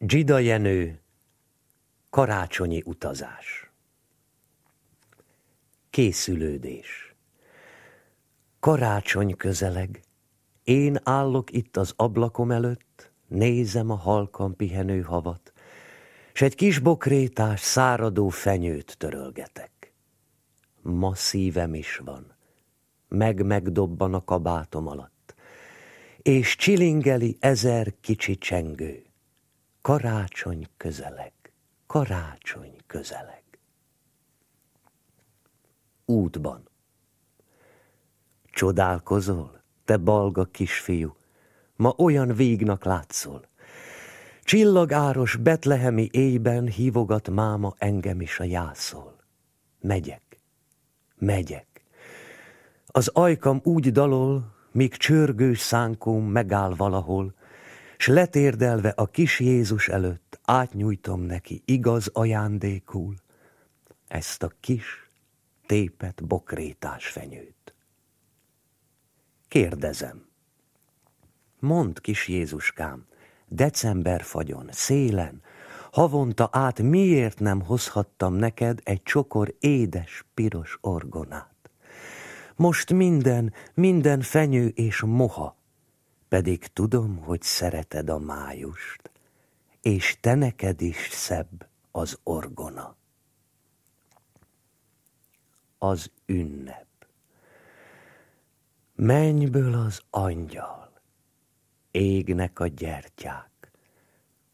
Gida Jenő Karácsonyi utazás Készülődés Karácsony közeleg, én állok itt az ablakom előtt, nézem a halkan pihenő havat, s egy kis bokrétás száradó fenyőt törölgetek. Ma szívem is van, meg-megdobban a kabátom alatt, és csilingeli ezer kicsi csengő Karácsony közeleg, karácsony közeleg. Útban. Csodálkozol, te balga kisfiú, ma olyan végnak látszol. Csillagáros betlehemi éjben hívogat máma engem is a jászol. Megyek, megyek. Az ajkam úgy dalol, míg csörgő szánkom megáll valahol, s letérdelve a kis Jézus előtt átnyújtom neki igaz ajándékul ezt a kis, tépet bokrétás fenyőt. Kérdezem, mondd kis Jézuskám, december fagyon, szélen, havonta át miért nem hozhattam neked egy csokor édes, piros orgonát? Most minden, minden fenyő és moha pedig tudom, hogy szereted a májust, és te neked is szebb az orgona. Az ünnep. Mennyből az angyal, égnek a gyertyák,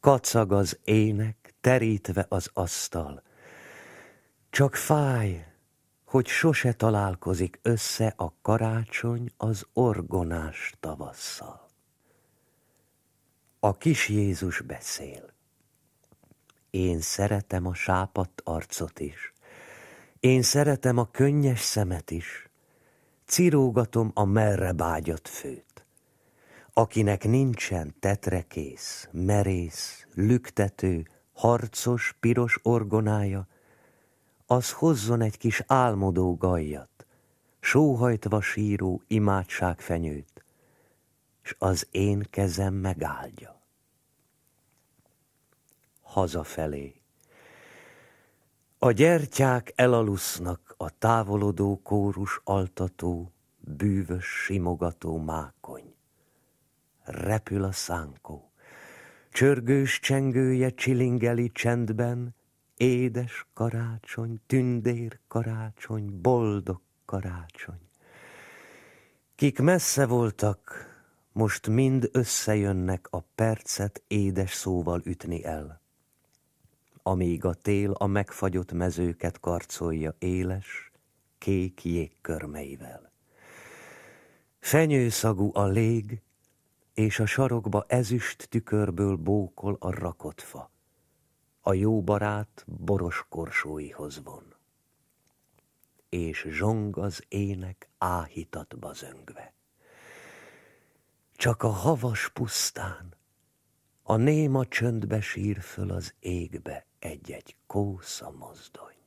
kacag az ének, terítve az asztal, csak fáj, hogy sose találkozik össze a karácsony az orgonás tavasszal. A kis Jézus beszél. Én szeretem a sápadt arcot is, én szeretem a könnyes szemet is, cirógatom a merre bágyat főt. Akinek nincsen tetrekész, merész, lüktető, harcos, piros orgonája, az hozzon egy kis álmodó gajat, sóhajtva síró imádság fenyőt, s az én kezem megáldja. Hazafelé. A gyertyák elalusznak a távolodó kórus altató, bűvös simogató mákony. Repül a szánkó, csörgős csengője csilingeli csendben, Édes karácsony, tündér karácsony, boldog karácsony. Kik messze voltak, most mind összejönnek a percet édes szóval ütni el. Amíg a tél a megfagyott mezőket karcolja éles, kék jégkörmeivel. Fenyőszagú a lég, és a sarokba ezüst tükörből bókol a rakott fa a jó barát boros korsóihoz von. És zsong az ének áhítatba zöngve. Csak a havas pusztán, a néma csöndbe sír föl az égbe egy-egy kósza mozdony.